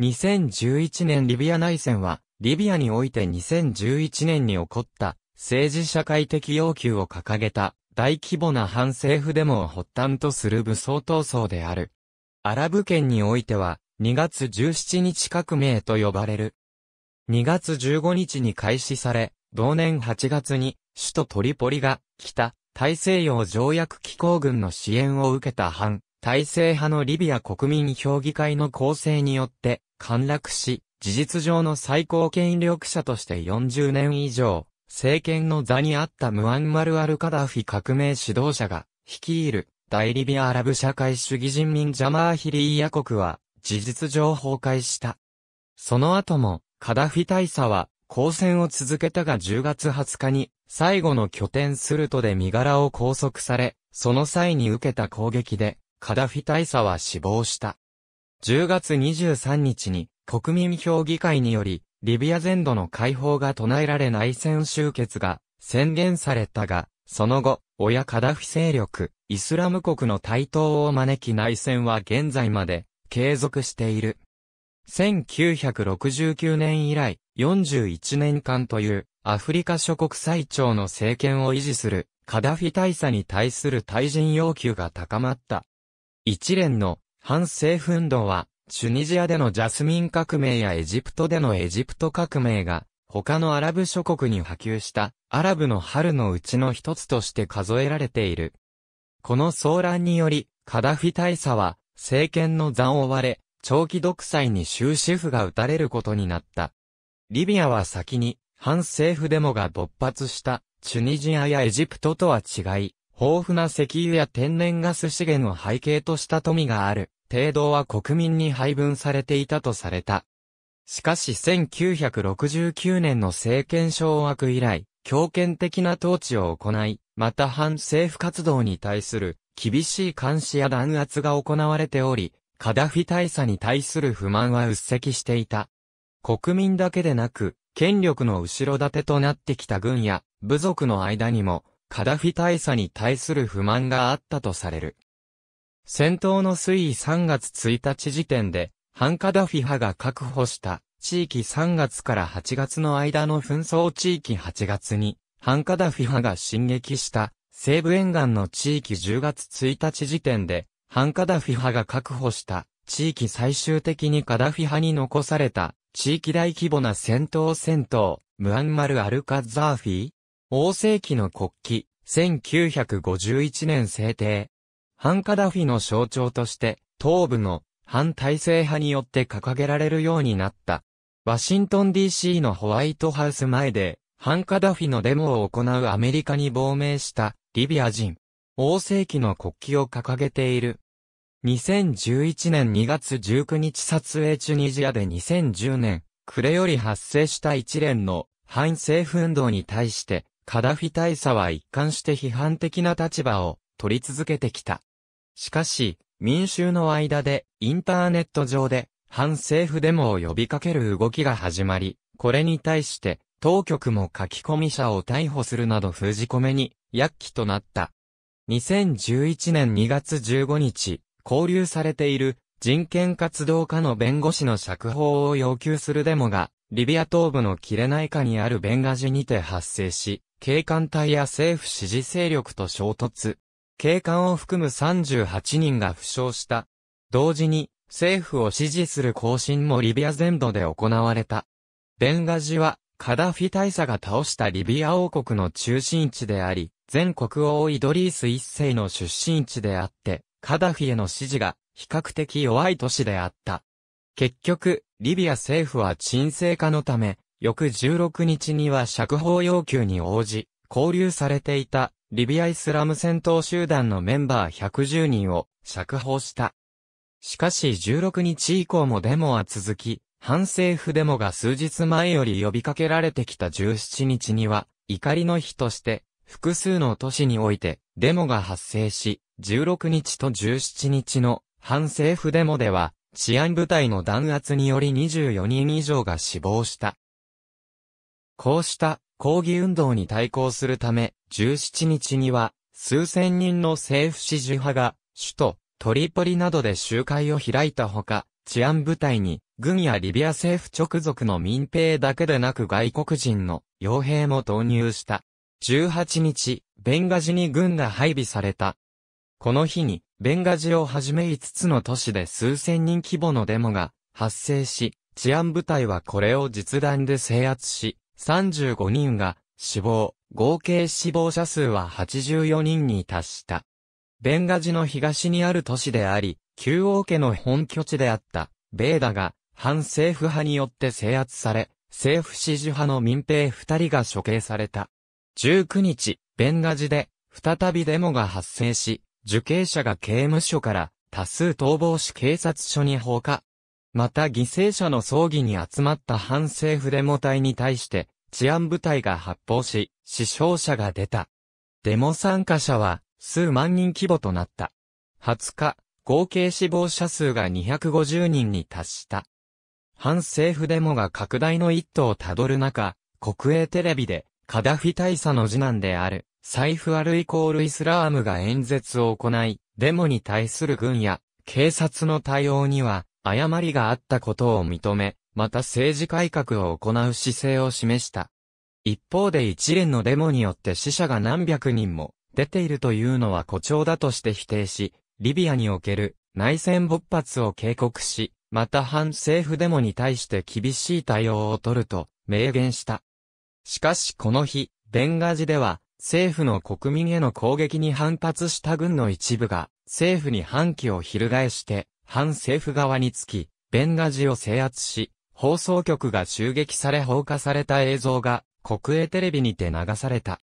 2011年リビア内戦は、リビアにおいて2011年に起こった政治社会的要求を掲げた大規模な反政府デモを発端とする武装闘争である。アラブ圏においては2月17日革命と呼ばれる。2月15日に開始され、同年8月に首都トリポリが北大西洋条約機構軍の支援を受けた反体制派のリビア国民評議会の構成によって陥落し、事実上の最高権力者として40年以上、政権の座にあったムアンマル・アル・カダフィ革命指導者が、率いる、大リビアアラブ社会主義人民ジャマーヒリーヤ国は、事実上崩壊した。その後も、カダフィ大佐は、抗戦を続けたが10月20日に、最後の拠点スルトで身柄を拘束され、その際に受けた攻撃で、カダフィ大佐は死亡した。10月23日に国民評議会により、リビア全土の解放が唱えられ内戦終結が宣言されたが、その後、親カダフィ勢力、イスラム国の台頭を招き内戦は現在まで継続している。1969年以来41年間というアフリカ諸国最長の政権を維持するカダフィ大佐に対する退陣要求が高まった。一連の反政府運動は、チュニジアでのジャスミン革命やエジプトでのエジプト革命が、他のアラブ諸国に波及した、アラブの春のうちの一つとして数えられている。この騒乱により、カダフィ大佐は、政権の座を追われ、長期独裁に終止符が打たれることになった。リビアは先に、反政府デモが勃発した、チュニジアやエジプトとは違い、豊富な石油や天然ガス資源を背景とした富がある。程度は国民に配分されていたとされた。しかし1969年の政権掌握以来、強権的な統治を行い、また反政府活動に対する厳しい監視や弾圧が行われており、カダフィ大佐に対する不満は鬱積していた。国民だけでなく、権力の後ろ盾となってきた軍や部族の間にも、カダフィ大佐に対する不満があったとされる。戦闘の推移3月1日時点で、ハンカダフィ派が確保した地域3月から8月の間の紛争地域8月に、ハンカダフィ派が進撃した西部沿岸の地域10月1日時点で、ハンカダフィ派が確保した地域最終的にカダフィ派に残された地域大規模な戦闘戦闘、ムアンマル・アルカザーフィ王世紀の国旗、1951年制定、反カダフィの象徴として、東部の反体制派によって掲げられるようになった。ワシントン DC のホワイトハウス前で、反カダフィのデモを行うアメリカに亡命したリビア人。王世紀の国旗を掲げている。2011年2月19日撮影チュニジアで2010年、暮れより発生した一連の反政府運動に対して、カダフィ大佐は一貫して批判的な立場を取り続けてきた。しかし、民衆の間でインターネット上で反政府デモを呼びかける動きが始まり、これに対して当局も書き込み者を逮捕するなど封じ込めに躍起となった。2011年2月15日、交流されている人権活動家の弁護士の釈放を要求するデモが、リビア東部のキレナイカにあるベンガジにて発生し、警官隊や政府支持勢力と衝突。警官を含む38人が負傷した。同時に、政府を支持する行進もリビア全土で行われた。ベンガジは、カダフィ大佐が倒したリビア王国の中心地であり、全国王イドリース一世の出身地であって、カダフィへの支持が比較的弱い都市であった。結局、リビア政府は沈静化のため、翌16日には釈放要求に応じ、交留されていたリビアイスラム戦闘集団のメンバー110人を釈放した。しかし16日以降もデモは続き、反政府デモが数日前より呼びかけられてきた17日には、怒りの日として、複数の都市においてデモが発生し、16日と17日の反政府デモでは、治安部隊の弾圧により24人以上が死亡した。こうした抗議運動に対抗するため、17日には、数千人の政府支持派が、首都、トリポリなどで集会を開いたほか、治安部隊に、軍やリビア政府直属の民兵だけでなく外国人の傭兵も投入した。18日、ベンガジに軍が配備された。この日に、ベンガジをはじめ5つの都市で数千人規模のデモが発生し、治安部隊はこれを実弾で制圧し、35人が死亡、合計死亡者数は84人に達した。ベンガジの東にある都市であり、旧王家の本拠地であった、ベーダが、反政府派によって制圧され、政府支持派の民兵二人が処刑された。19日、ベンガジで、再びデモが発生し、受刑者が刑務所から、多数逃亡し警察署に放火、また犠牲者の葬儀に集まった反政府デモ隊に対して治安部隊が発砲し、死傷者が出た。デモ参加者は数万人規模となった。20日、合計死亡者数が250人に達した。反政府デモが拡大の一途をたどる中、国営テレビで、カダフィ大佐の次男である、サイフ・アルイコール・イスラームが演説を行い、デモに対する軍や、警察の対応には、誤りがあったことを認め、また政治改革を行う姿勢を示した。一方で一連のデモによって死者が何百人も出ているというのは誇張だとして否定し、リビアにおける内戦勃発を警告し、また反政府デモに対して厳しい対応を取ると明言した。しかしこの日、ベンガジでは政府の国民への攻撃に反発した軍の一部が政府に反旗を翻して反政府側につき、ベンガジを制圧し、放送局が襲撃され放火された映像が国営テレビにて流された。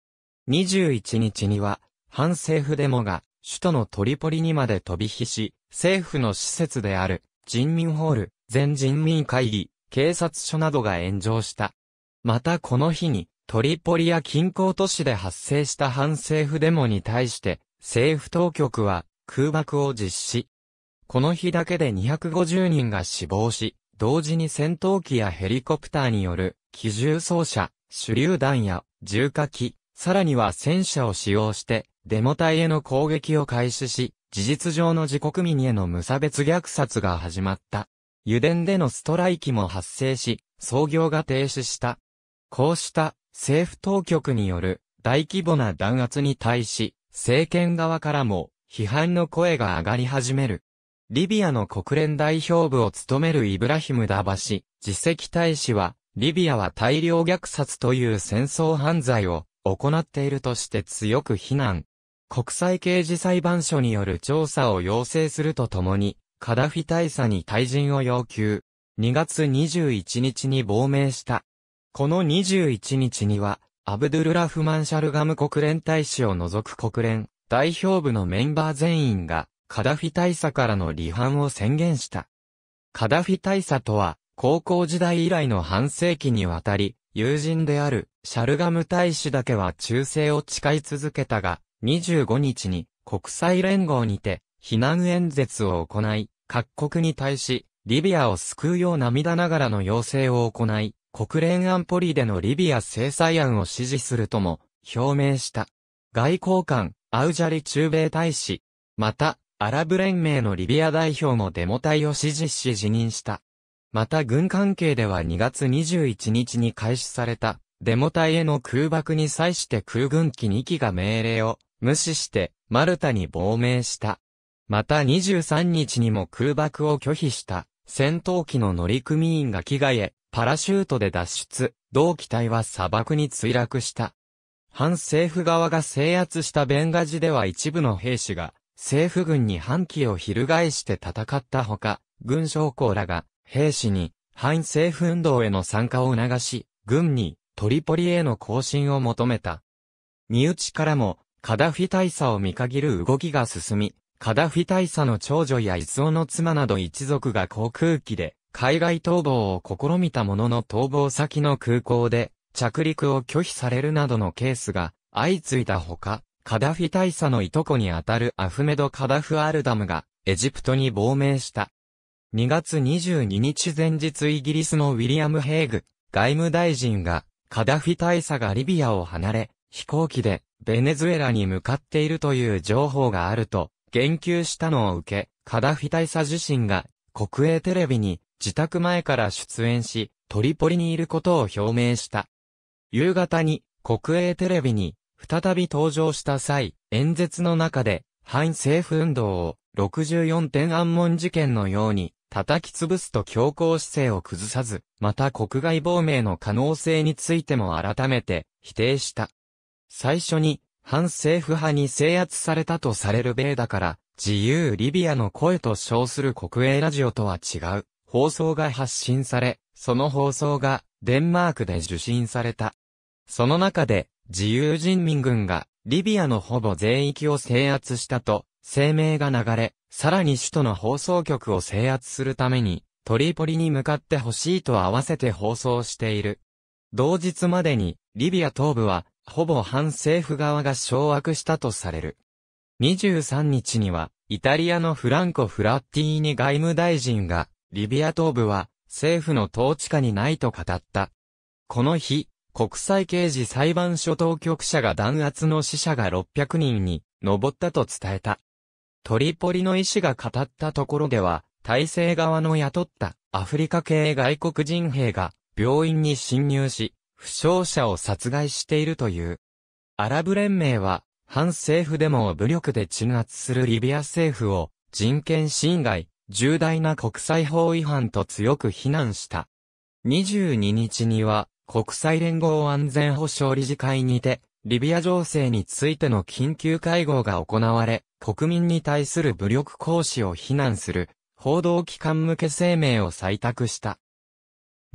21日には、反政府デモが首都のトリポリにまで飛び火し、政府の施設である人民ホール、全人民会議、警察署などが炎上した。またこの日に、トリポリや近郊都市で発生した反政府デモに対して、政府当局は空爆を実施。この日だけで250人が死亡し、同時に戦闘機やヘリコプターによる機銃装車、手榴弾や重火器、さらには戦車を使用して、デモ隊への攻撃を開始し、事実上の自国民への無差別虐殺が始まった。油田でのストライキも発生し、操業が停止した。こうした政府当局による大規模な弾圧に対し、政権側からも批判の声が上がり始める。リビアの国連代表部を務めるイブラヒムダバシ、自席大使は、リビアは大量虐殺という戦争犯罪を行っているとして強く非難。国際刑事裁判所による調査を要請するとともに、カダフィ大佐に退陣を要求。2月21日に亡命した。この21日には、アブドゥルラフマンシャルガム国連大使を除く国連代表部のメンバー全員がカダフィ大佐からの離反を宣言した。カダフィ大佐とは、高校時代以来の半世紀にわたり、友人であるシャルガム大使だけは忠誠を誓い続けたが、25日に国際連合にて、避難演説を行い、各国に対し、リビアを救うよう涙ながらの要請を行い、国連安保理でのリビア制裁案を支持するとも表明した。外交官、アウジャリ中米大使。また、アラブ連盟のリビア代表のデモ隊を支持し辞任した。また軍関係では2月21日に開始された、デモ隊への空爆に際して空軍機2機が命令を無視してマルタに亡命した。また23日にも空爆を拒否した戦闘機の乗組員が着替えパラシュートで脱出、同機体は砂漠に墜落した。反政府側が制圧したベンガジでは一部の兵士が政府軍に反旗を翻して戦ったほか、軍将校らが兵士に反政府運動への参加を促し、軍にトリポリへの行進を求めた。身内からも、カダフィ大佐を見限る動きが進み、カダフィ大佐の長女やイ夫の妻など一族が航空機で海外逃亡を試みたものの逃亡先の空港で着陸を拒否されるなどのケースが相次いだほか、カダフィ大佐のいとこにあたるアフメド・カダフアルダムが、エジプトに亡命した。2月22日前日イギリスのウィリアム・ヘイグ、外務大臣が、カダフィ大佐がリビアを離れ、飛行機で、ベネズエラに向かっているという情報があると、言及したのを受け、カダフィ大佐自身が、国営テレビに、自宅前から出演し、トリポリにいることを表明した。夕方に、国営テレビに、再び登場した際、演説の中で、反政府運動を64天安門事件のように叩き潰すと強硬姿勢を崩さず、また国外亡命の可能性についても改めて否定した。最初に反政府派に制圧されたとされる米だから、自由リビアの声と称する国営ラジオとは違う放送が発信され、その放送がデンマークで受信された。その中で自由人民軍がリビアのほぼ全域を制圧したと声明が流れ、さらに首都の放送局を制圧するためにトリポリに向かってほしいと合わせて放送している。同日までにリビア東部はほぼ反政府側が掌握したとされる。23日にはイタリアのフランコ・フラッティーニ外務大臣がリビア東部は政府の統治下にないと語った。この日、国際刑事裁判所当局者が弾圧の死者が600人に上ったと伝えた。トリポリの医師が語ったところでは、体制側の雇ったアフリカ系外国人兵が病院に侵入し、負傷者を殺害しているという。アラブ連盟は、反政府デモを武力で鎮圧するリビア政府を人権侵害、重大な国際法違反と強く非難した。22日には、国際連合安全保障理事会にて、リビア情勢についての緊急会合が行われ、国民に対する武力行使を非難する、報道機関向け声明を採択した。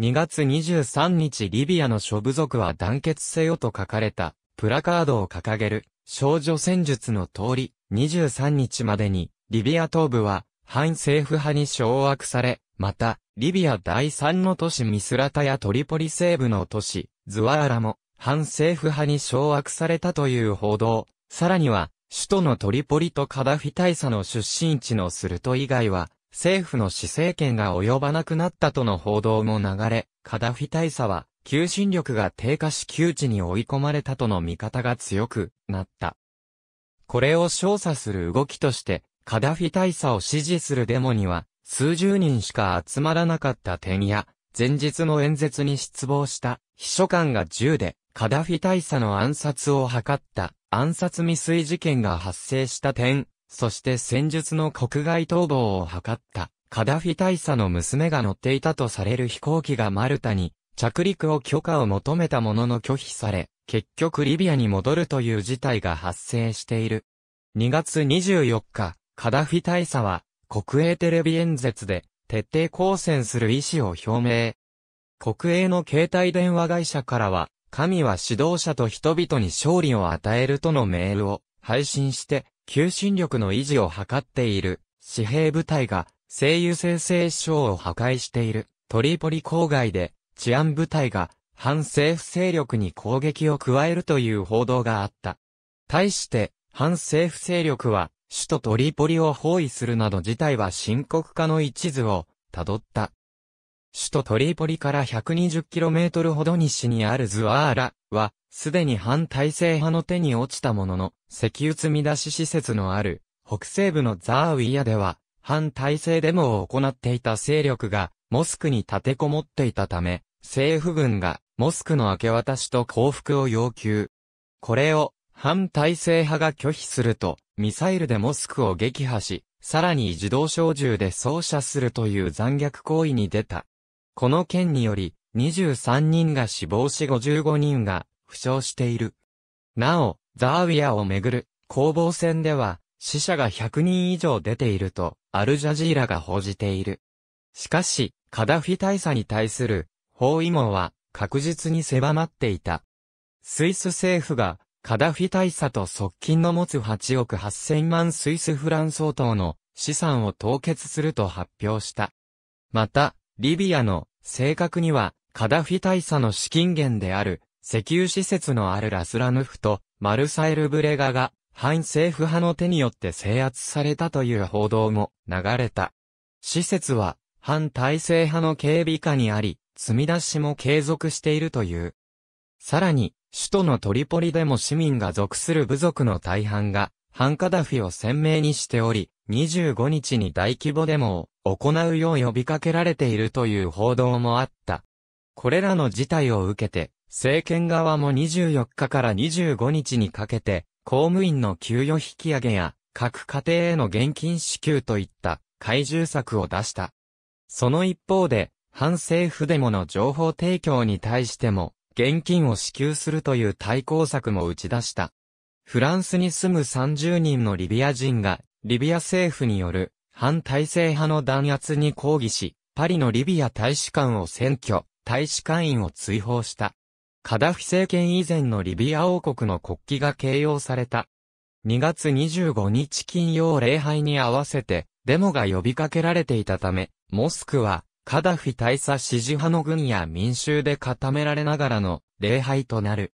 2月23日リビアの諸部族は団結せよと書かれた、プラカードを掲げる、少女戦術の通り、23日までに、リビア東部は、反政府派に掌握され、また、リビア第三の都市ミスラタやトリポリ西部の都市、ズワーラも、反政府派に掌握されたという報道。さらには、首都のトリポリとカダフィ大佐の出身地のスルト以外は、政府の施政権が及ばなくなったとの報道も流れ、カダフィ大佐は、求心力が低下し窮地に追い込まれたとの見方が強くなった。これを調査する動きとして、カダフィ大佐を支持するデモには、数十人しか集まらなかった点や、前日の演説に失望した秘書官が銃でカダフィ大佐の暗殺を図った暗殺未遂事件が発生した点、そして戦術の国外逃亡を図ったカダフィ大佐の娘が乗っていたとされる飛行機がマルタに着陸を許可を求めたものの拒否され、結局リビアに戻るという事態が発生している。2月24日、カダフィ大佐は国営テレビ演説で、徹底抗戦する意思を表明。国営の携帯電話会社からは、神は指導者と人々に勝利を与えるとのメールを配信して、求心力の維持を図っている、紙幣部隊が、声優生成省を破壊している、トリポリ郊外で、治安部隊が、反政府勢力に攻撃を加えるという報道があった。対して、反政府勢力は、首都トリポリを包囲するなど事態は深刻化の一途をたどった。首都トリポリから 120km ほど西にあるズワーラは、すでに反体制派の手に落ちたものの、石油積み出し施設のある北西部のザーウィアでは、反体制デモを行っていた勢力が、モスクに立てこもっていたため、政府軍が、モスクの明け渡しと降伏を要求。これを、反体制派が拒否すると、ミサイルでモスクを撃破し、さらに自動小銃で操射するという残虐行為に出た。この件により、23人が死亡し55人が負傷している。なお、ザーウィアをめぐる攻防戦では、死者が100人以上出ていると、アルジャジーラが報じている。しかし、カダフィ大佐に対する包囲網は確実に狭まっていた。スイス政府がカダフィ大佐と側近の持つ8億8000万スイスフラン相当の資産を凍結すると発表した。また、リビアの正確にはカダフィ大佐の資金源である石油施設のあるラスラヌフとマルサエル・ブレガが反政府派の手によって制圧されたという報道も流れた。施設は反体制派の警備下にあり、積み出しも継続しているという。さらに、首都のトリポリでも市民が属する部族の大半が、ハンカダフィを鮮明にしており、25日に大規模デモを行うよう呼びかけられているという報道もあった。これらの事態を受けて、政権側も24日から25日にかけて、公務員の給与引き上げや、各家庭への現金支給といった怪獣策を出した。その一方で、反政府デモの情報提供に対しても、現金を支給するという対抗策も打ち出した。フランスに住む30人のリビア人が、リビア政府による反体制派の弾圧に抗議し、パリのリビア大使館を占拠、大使館員を追放した。カダフィ政権以前のリビア王国の国旗が掲揚された。2月25日金曜礼拝に合わせて、デモが呼びかけられていたため、モスクは、カダフィ大佐支持派の軍や民衆で固められながらの礼拝となる。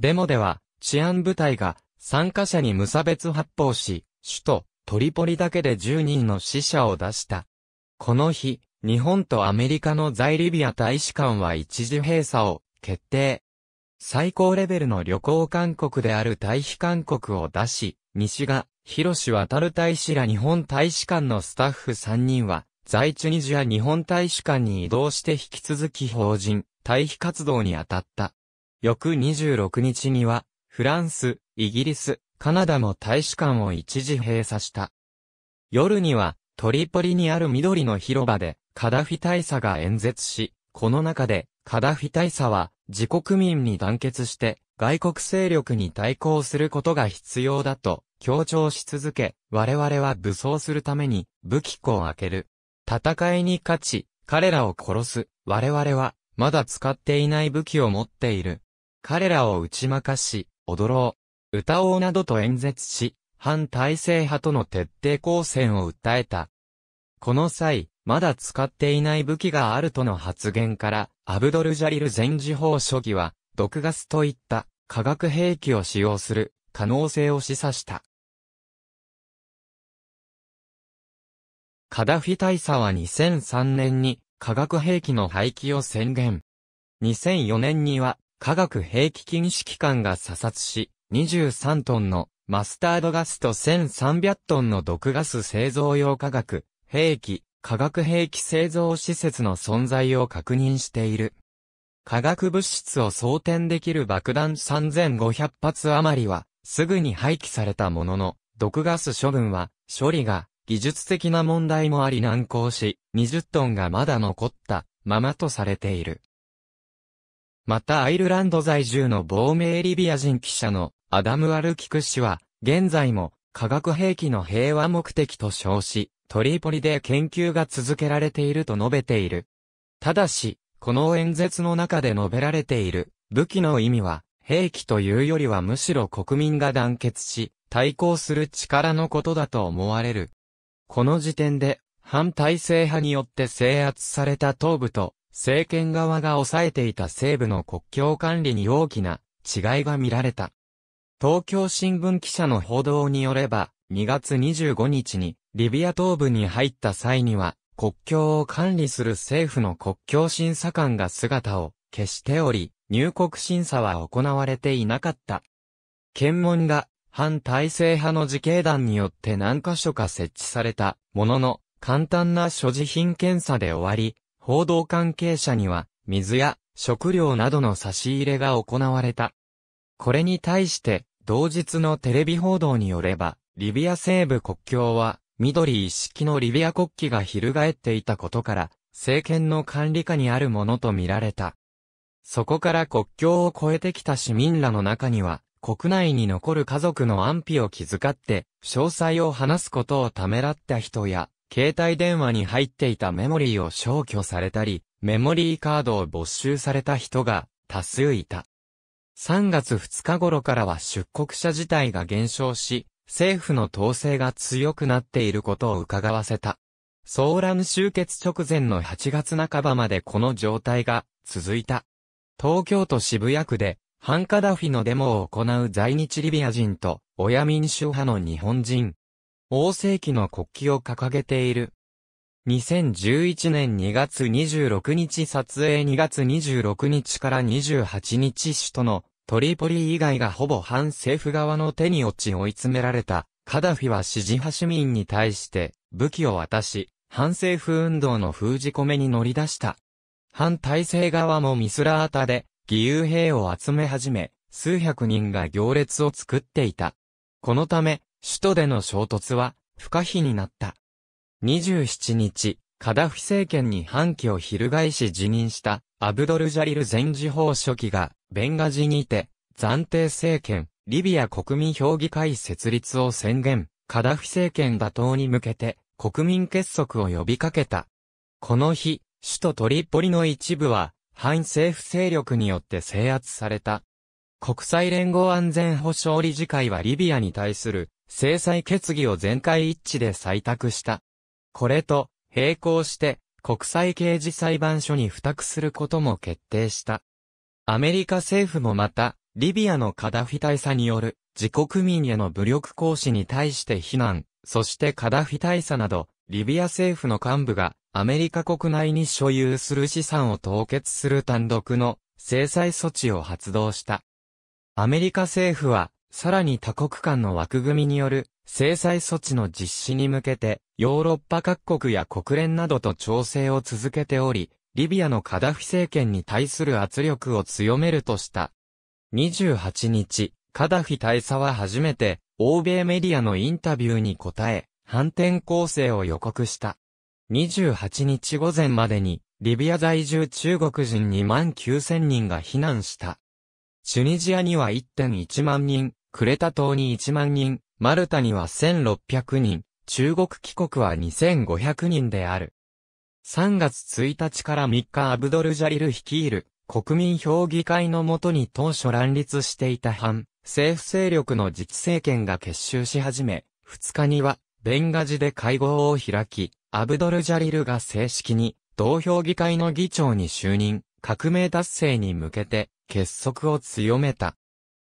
デモでは、治安部隊が参加者に無差別発砲し、首都トリポリだけで10人の死者を出した。この日、日本とアメリカの在リビア大使館は一時閉鎖を決定。最高レベルの旅行勧告である退避勧告を出し、西が、広志渡る大使ら日本大使館のスタッフ3人は、在チュニジア日本大使館に移動して引き続き法人、退避活動に当たった。翌26日には、フランス、イギリス、カナダも大使館を一時閉鎖した。夜には、トリポリにある緑の広場で、カダフィ大佐が演説し、この中で、カダフィ大佐は、自国民に団結して、外国勢力に対抗することが必要だと、強調し続け、我々は武装するために、武器庫を開ける。戦いに勝ち、彼らを殺す。我々は、まだ使っていない武器を持っている。彼らを打ち負かし、踊ろう。歌おうなどと演説し、反体制派との徹底抗戦を訴えた。この際、まだ使っていない武器があるとの発言から、アブドル・ジャリル前時法書記は、毒ガスといった化学兵器を使用する可能性を示唆した。カダフィ大佐は2003年に化学兵器の廃棄を宣言。2004年には化学兵器禁止機関が査察し、23トンのマスタードガスと1300トンの毒ガス製造用化学兵器、化学兵器製造施設の存在を確認している。化学物質を装填できる爆弾3500発余りは、すぐに廃棄されたものの、毒ガス処分は、処理が技術的な問題もあり難航し、20トンがまだ残ったままとされている。またアイルランド在住の亡命リビア人記者のアダム・アルキク氏は、現在も化学兵器の平和目的と称し、トリポリで研究が続けられていると述べている。ただし、この演説の中で述べられている武器の意味は、兵器というよりはむしろ国民が団結し、対抗する力のことだと思われる。この時点で、反体制派によって制圧された東部と、政権側が抑えていた西部の国境管理に大きな違いが見られた。東京新聞記者の報道によれば、2月25日にリビア東部に入った際には、国境を管理する政府の国境審査官が姿を消しており、入国審査は行われていなかった。検問が反体制派の自警団によって何箇所か設置されたものの、簡単な所持品検査で終わり、報道関係者には、水や食料などの差し入れが行われた。これに対して、同日のテレビ報道によれば、リビア西部国境は、緑一式のリビア国旗が翻っていたことから、政権の管理下にあるものとみられた。そこから国境を越えてきた市民らの中には、国内に残る家族の安否を気遣って、詳細を話すことをためらった人や、携帯電話に入っていたメモリーを消去されたり、メモリーカードを没収された人が多数いた。3月2日頃からは出国者自体が減少し、政府の統制が強くなっていることを伺わせた。騒乱終結直前の8月半ばまでこの状態が続いた。東京都渋谷区でハンカダフィのデモを行う在日リビア人と、親民主派の日本人。王世紀の国旗を掲げている。2011年2月26日撮影2月26日から28日首都のトリポリ以外がほぼ反政府側の手に落ち追い詰められた。カダフィは支持派市民に対して武器を渡し、反政府運動の封じ込めに乗り出した。反体制側もミスラータで義勇兵を集め始め、数百人が行列を作っていた。このため、首都での衝突は不可避になった。27日、カダフ政権に反旗を翻し辞任したアブドルジャリル前次法書記がベンガジにて暫定政権、リビア国民評議会設立を宣言、カダフ政権打倒に向けて国民結束を呼びかけた。この日、首都トリポリの一部は反政府勢力によって制圧された。国際連合安全保障理事会はリビアに対する制裁決議を全会一致で採択した。これと並行して国際刑事裁判所に付託することも決定した。アメリカ政府もまたリビアのカダフィ大佐による自国民への武力行使に対して非難、そしてカダフィ大佐などリビア政府の幹部がアメリカ国内に所有する資産を凍結する単独の制裁措置を発動した。アメリカ政府は、さらに他国間の枠組みによる制裁措置の実施に向けて、ヨーロッパ各国や国連などと調整を続けており、リビアのカダフィ政権に対する圧力を強めるとした。28日、カダフィ大佐は初めて、欧米メディアのインタビューに答え、反転攻勢を予告した。28日午前までに、リビア在住中国人2万9000人が避難した。チュニジアには1.1万人、クレタ島に1万人、マルタには1600人、中国帰国は2500人である。3月1日から3日アブドルジャリル率いる国民評議会のもとに当初乱立していた反政府勢力の自治政権が結集し始め、2日にはベンガジで会合を開き、アブドル・ジャリルが正式に、同票議会の議長に就任、革命達成に向けて、結束を強めた。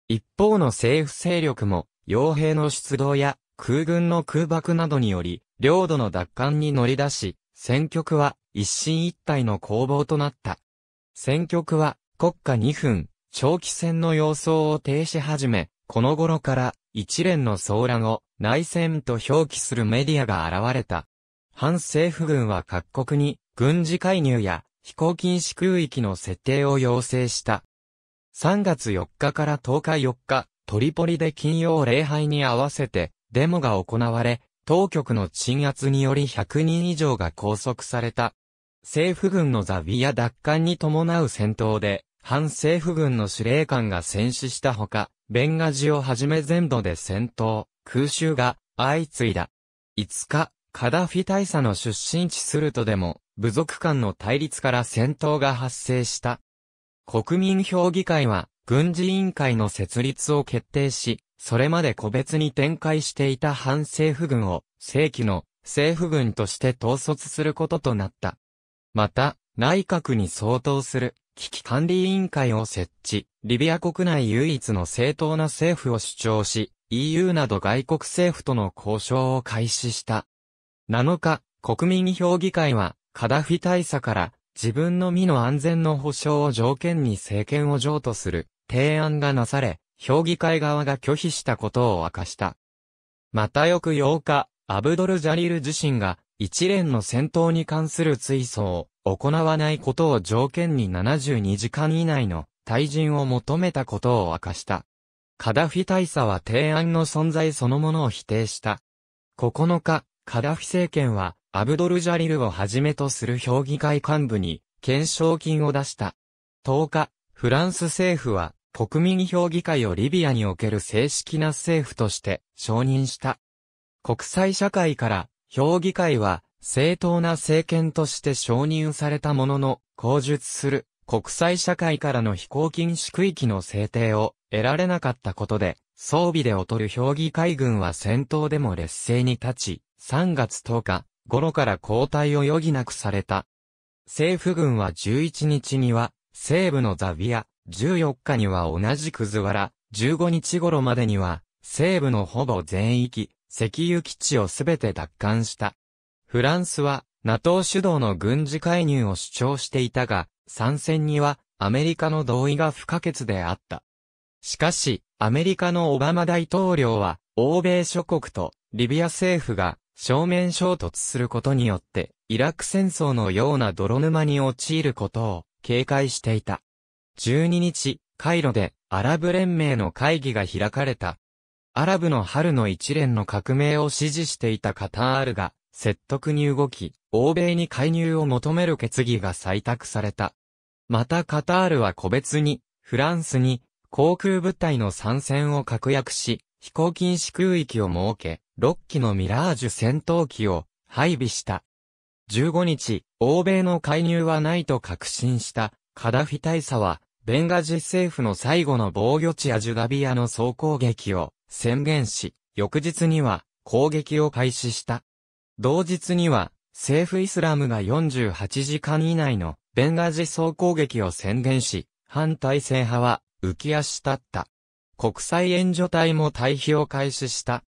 一方の政府勢力も、傭兵の出動や空軍の空爆などにより、領土の奪還に乗り出し、戦局は一進一退の攻防となった。戦局は国家2分、長期戦の様相を呈し始め、この頃から一連の騒乱を内戦と表記するメディアが現れた。反政府軍は各国に軍事介入や飛行禁止空域の設定を要請した。3月4日から10日4日、トリポリで金曜礼拝に合わせてデモが行われ、当局の鎮圧により100人以上が拘束された。政府軍のザビア奪還に伴う戦闘で、反政府軍の司令官が戦死したほか、ベンガジをはじめ全土で戦闘。空襲が相次いだ。5日、カダフィ大佐の出身地するとでも、部族間の対立から戦闘が発生した。国民評議会は、軍事委員会の設立を決定し、それまで個別に展開していた反政府軍を、正規の政府軍として統率することとなった。また、内閣に相当する危機管理委員会を設置、リビア国内唯一の正当な政府を主張し、EU など外国政府との交渉を開始した。7日、国民評議会は、カダフィ大佐から自分の身の安全の保障を条件に政権を譲渡する提案がなされ、評議会側が拒否したことを明かした。また翌8日、アブドル・ジャリル自身が一連の戦闘に関する追走を行わないことを条件に72時間以内の退陣を求めたことを明かした。カダフィ大佐は提案の存在そのものを否定した。9日、カダフィ政権は、アブドルジャリルをはじめとする評議会幹部に、懸賞金を出した。10日、フランス政府は、国民評議会をリビアにおける正式な政府として、承認した。国際社会から、評議会は、正当な政権として承認されたものの、口述する、国際社会からの飛行禁止区域の制定を、得られなかったことで、装備で劣る評議会軍は戦闘でも劣勢に立ち、3月10日頃から交代を余儀なくされた。政府軍は11日には、西部のザビア、14日には同じクズワラ、15日頃までには、西部のほぼ全域、石油基地をすべて奪還した。フランスは、NATO 主導の軍事介入を主張していたが、参戦には、アメリカの同意が不可欠であった。しかし、アメリカのオバマ大統領は、欧米諸国とリビア政府が正面衝突することによって、イラク戦争のような泥沼に陥ることを警戒していた。12日、カイロでアラブ連盟の会議が開かれた。アラブの春の一連の革命を支持していたカタールが説得に動き、欧米に介入を求める決議が採択された。またカタールは個別に、フランスに、航空部隊の参戦を確約し、飛行禁止空域を設け、6機のミラージュ戦闘機を配備した。15日、欧米の介入はないと確信したカダフィ大佐は、ベンガジ政府の最後の防御地アジュダビアの総攻撃を宣言し、翌日には攻撃を開始した。同日には、政府イスラムが48時間以内のベンガジ総攻撃を宣言し、反体制派は浮き足立った。国際援助隊も退避を開始した。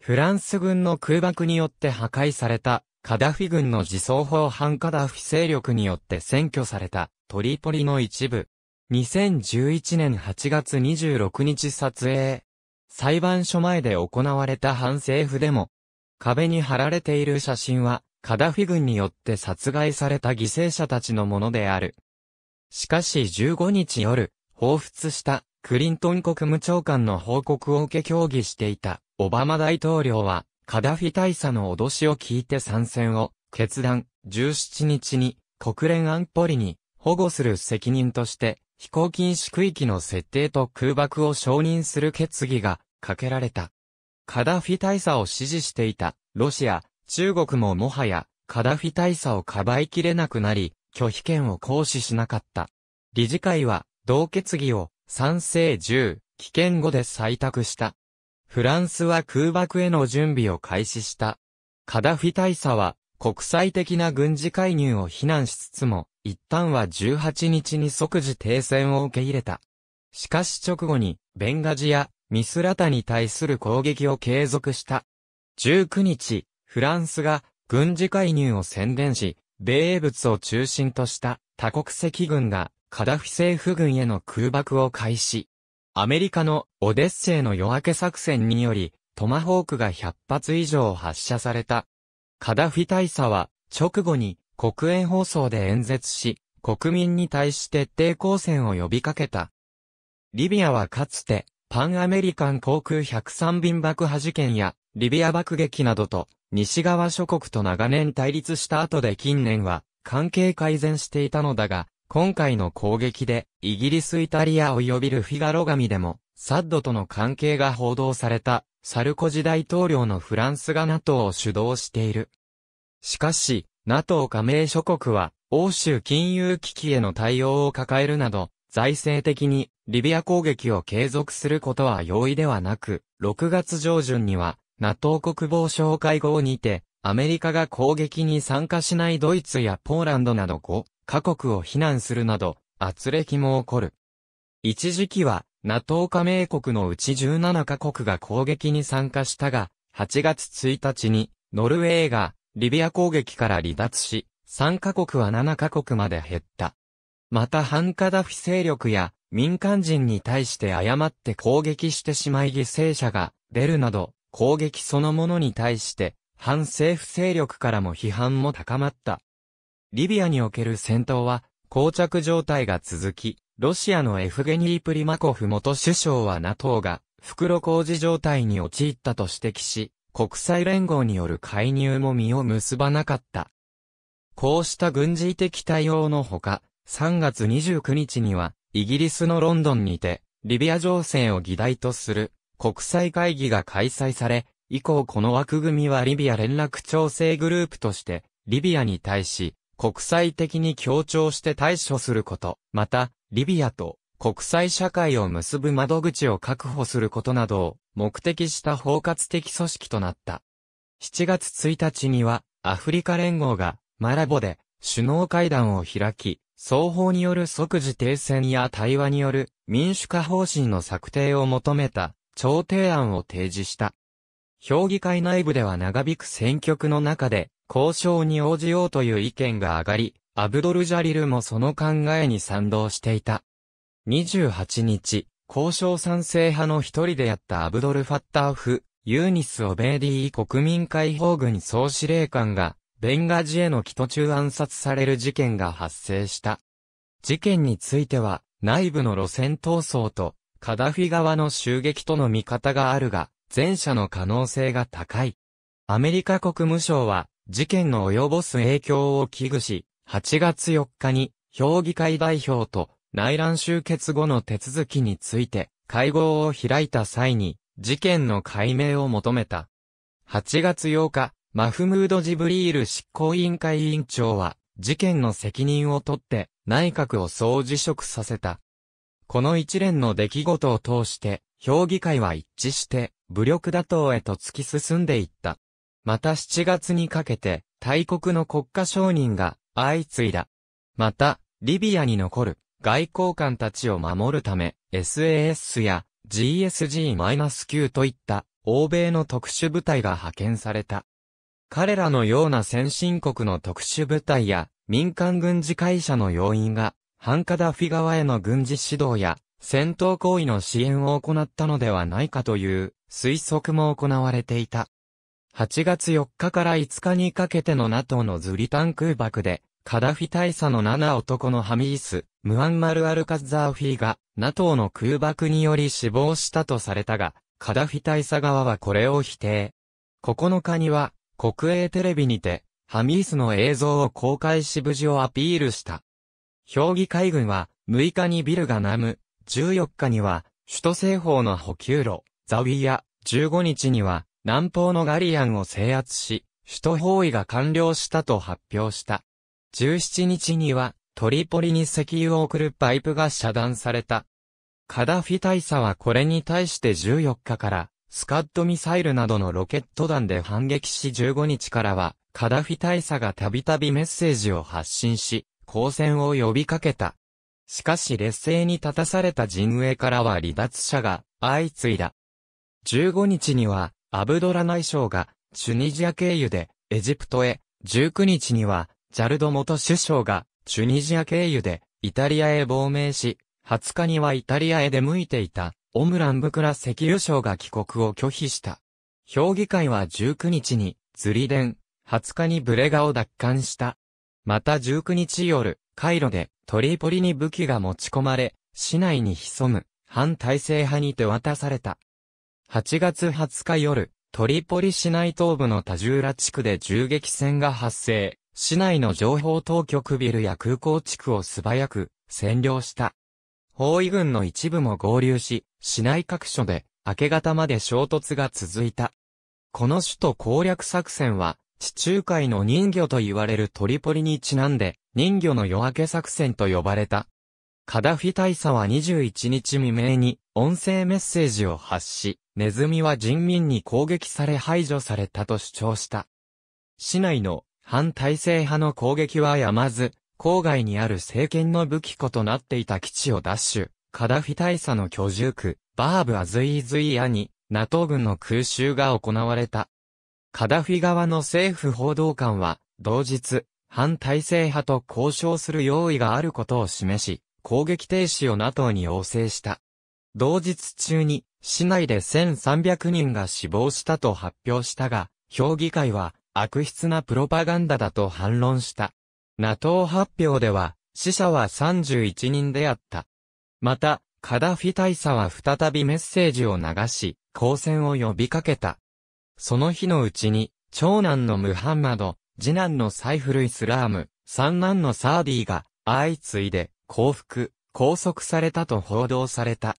フランス軍の空爆によって破壊された、カダフィ軍の自走砲反カダフィ勢力によって占拠された、トリポリの一部。2011年8月26日撮影。裁判所前で行われた反政府デモ。壁に貼られている写真は、カダフィ軍によって殺害された犠牲者たちのものである。しかし15日夜、彷彿したクリントン国務長官の報告を受け協議していたオバマ大統領はカダフィ大佐の脅しを聞いて参戦を決断17日に国連安保理に保護する責任として飛行禁止区域の設定と空爆を承認する決議がかけられた。カダフィ大佐を支持していたロシア、中国ももはやカダフィ大佐をかばいきれなくなり拒否権を行使しなかった。理事会は同決議を賛成10、危険後で採択した。フランスは空爆への準備を開始した。カダフィ大佐は国際的な軍事介入を非難しつつも、一旦は18日に即時停戦を受け入れた。しかし直後に、ベンガジやミスラタに対する攻撃を継続した。19日、フランスが軍事介入を宣伝し、米英物を中心とした多国籍軍がカダフィ政府軍への空爆を開始。アメリカのオデッセイの夜明け作戦により、トマホークが100発以上発射された。カダフィ大佐は、直後に国営放送で演説し、国民に対し徹底抗戦を呼びかけた。リビアはかつて、パンアメリカン航空103便爆破事件や、リビア爆撃などと、西側諸国と長年対立した後で近年は、関係改善していたのだが、今回の攻撃で、イギリス・イタリア及びルフィガロミでも、サッドとの関係が報道された、サルコジ大統領のフランスが NATO を主導している。しかし、NATO 加盟諸国は、欧州金融危機への対応を抱えるなど、財政的にリビア攻撃を継続することは容易ではなく、6月上旬には NATO 国防省会合にて、アメリカが攻撃に参加しないドイツやポーランドなど5各国を非難するなど、圧力も起こる。一時期は、NATO 加盟国のうち17カ国が攻撃に参加したが、8月1日に、ノルウェーが、リビア攻撃から離脱し、3カ国は7カ国まで減った。また反カダフィ勢力や、民間人に対して誤って攻撃してしまい犠牲者が出るなど、攻撃そのものに対して、反政府勢力からも批判も高まった。リビアにおける戦闘は、膠着状態が続き、ロシアのエフゲニー・プリマコフ元首相は NATO が袋工事状態に陥ったと指摘し、国際連合による介入も実を結ばなかった。こうした軍事的対応のほか、3月29日には、イギリスのロンドンにて、リビア情勢を議題とする国際会議が開催され、以降この枠組みはリビア連絡調整グループとして、リビアに対し、国際的に協調して対処すること、また、リビアと国際社会を結ぶ窓口を確保することなどを目的した包括的組織となった。7月1日には、アフリカ連合がマラボで首脳会談を開き、双方による即時停戦や対話による民主化方針の策定を求めた調停案を提示した。評議会内部では長引く選挙区の中で交渉に応じようという意見が上がり、アブドルジャリルもその考えに賛同していた。28日、交渉賛成派の一人であったアブドル・ファッターフ、ユーニス・オベーディー国民解放軍総司令官が、ベンガジへの帰途中暗殺される事件が発生した。事件については、内部の路線闘争と、カダフィ側の襲撃との見方があるが、前者の可能性が高い。アメリカ国務省は、事件の及ぼす影響を危惧し、8月4日に評議会代表と内乱終結後の手続きについて会合を開いた際に事件の解明を求めた。8月8日、マフムード・ジブリール執行委員会委員長は事件の責任を取って内閣を総辞職させた。この一連の出来事を通して評議会は一致して武力打倒へと突き進んでいった。また7月にかけて、大国の国家承認が相次いだ。また、リビアに残る外交官たちを守るため、SAS や GSG-9 といった欧米の特殊部隊が派遣された。彼らのような先進国の特殊部隊や民間軍事会社の要員が、ハンカダフィ側への軍事指導や戦闘行為の支援を行ったのではないかという推測も行われていた。8月4日から5日にかけての NATO のズリタン空爆で、カダフィ大佐の7男のハミース、ムアンマル・アルカッザーフィーが、NATO の空爆により死亡したとされたが、カダフィ大佐側はこれを否定。9日には、国営テレビにて、ハミースの映像を公開し無事をアピールした。評議会軍は、6日にビルがナム、14日には、首都西方の補給路、ザウィア、15日には、南方のガリアンを制圧し、首都包囲が完了したと発表した。17日には、トリポリに石油を送るパイプが遮断された。カダフィ大佐はこれに対して14日から、スカッドミサイルなどのロケット弾で反撃し15日からは、カダフィ大佐がたびたびメッセージを発信し、交戦を呼びかけた。しかし劣勢に立たされた陣営からは離脱者が相次いだ。15日には、アブドラ内相が、チュニジア経由で、エジプトへ、19日には、ジャルド元首相が、チュニジア経由で、イタリアへ亡命し、20日にはイタリアへ出向いていた、オムランブクラ石油省が帰国を拒否した。評議会は19日に、ズリデン、20日にブレガを奪還した。また19日夜、カイロでトリポリに武器が持ち込まれ、市内に潜む反体制派に手渡された。8月20日夜、トリポリ市内東部のタジューラ地区で銃撃戦が発生、市内の情報当局ビルや空港地区を素早く占領した。包囲軍の一部も合流し、市内各所で明け方まで衝突が続いた。この首都攻略作戦は、地中海の人魚と言われるトリポリにちなんで、人魚の夜明け作戦と呼ばれた。カダフィ大佐は21日未明に、音声メッセージを発し、ネズミは人民に攻撃され排除されたと主張した。市内の反体制派の攻撃はやまず、郊外にある政権の武器庫となっていた基地を奪取、カダフィ大佐の居住区、バーブ・アズイ・ズイアに、NATO 軍の空襲が行われた。カダフィ側の政府報道官は、同日、反体制派と交渉する用意があることを示し、攻撃停止を NATO に要請した。同日中に、市内で1300人が死亡したと発表したが、評議会は悪質なプロパガンダだと反論した。NATO 発表では、死者は31人であった。また、カダフィ大佐は再びメッセージを流し、抗戦を呼びかけた。その日のうちに、長男のムハンマド、次男のサイフル・イスラーム、三男のサーディが、相次いで、降伏、拘束されたと報道された。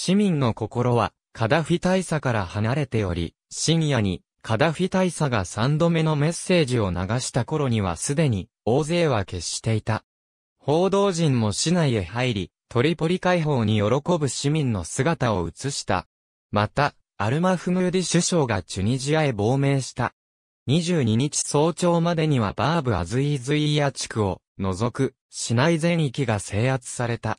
市民の心は、カダフィ大佐から離れており、深夜に、カダフィ大佐が3度目のメッセージを流した頃にはすでに、大勢は決していた。報道陣も市内へ入り、トリポリ解放に喜ぶ市民の姿を映した。また、アルマフムーディ首相がチュニジアへ亡命した。22日早朝までにはバーブ・アズイズイヤ地区を除く市内全域が制圧された。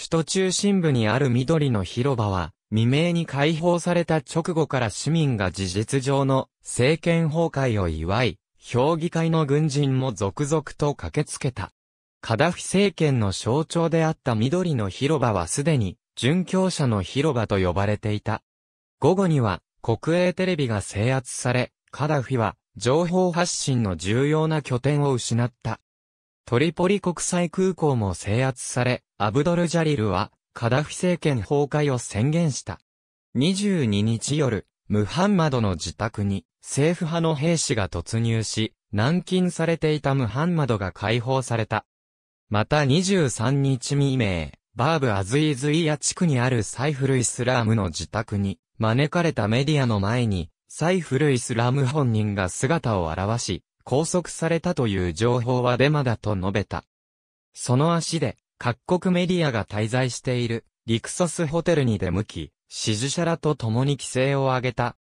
首都中心部にある緑の広場は、未明に解放された直後から市民が事実上の政権崩壊を祝い、評議会の軍人も続々と駆けつけた。カダフィ政権の象徴であった緑の広場はすでに、殉教者の広場と呼ばれていた。午後には、国営テレビが制圧され、カダフィは、情報発信の重要な拠点を失った。トリポリ国際空港も制圧され、アブドル・ジャリルは、カダフィ政権崩壊を宣言した。22日夜、ムハンマドの自宅に、政府派の兵士が突入し、軟禁されていたムハンマドが解放された。また23日未明、バーブ・アズイズイヤ地区にあるサイフル・イスラームの自宅に、招かれたメディアの前に、サイフル・イスラーム本人が姿を現し、拘束されたという情報はデマだと述べた。その足で、各国メディアが滞在している、リクソスホテルに出向き、支持者らと共に規制を上げた。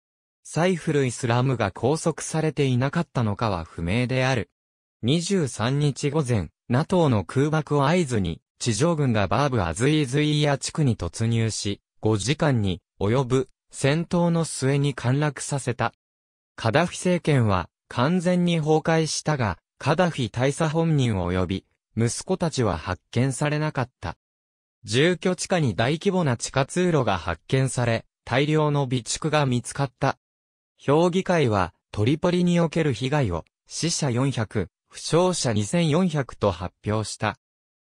サイフル・イスラムが拘束されていなかったのかは不明である。23日午前、NATO の空爆を合図に、地上軍がバーブ・アズイズイヤ地区に突入し、5時間に及ぶ戦闘の末に陥落させた。カダフィ政権は完全に崩壊したが、カダフィ大佐本人及び、息子たちは発見されなかった。住居地下に大規模な地下通路が発見され、大量の備蓄が見つかった。評議会は、トリポリにおける被害を、死者400、負傷者2400と発表した。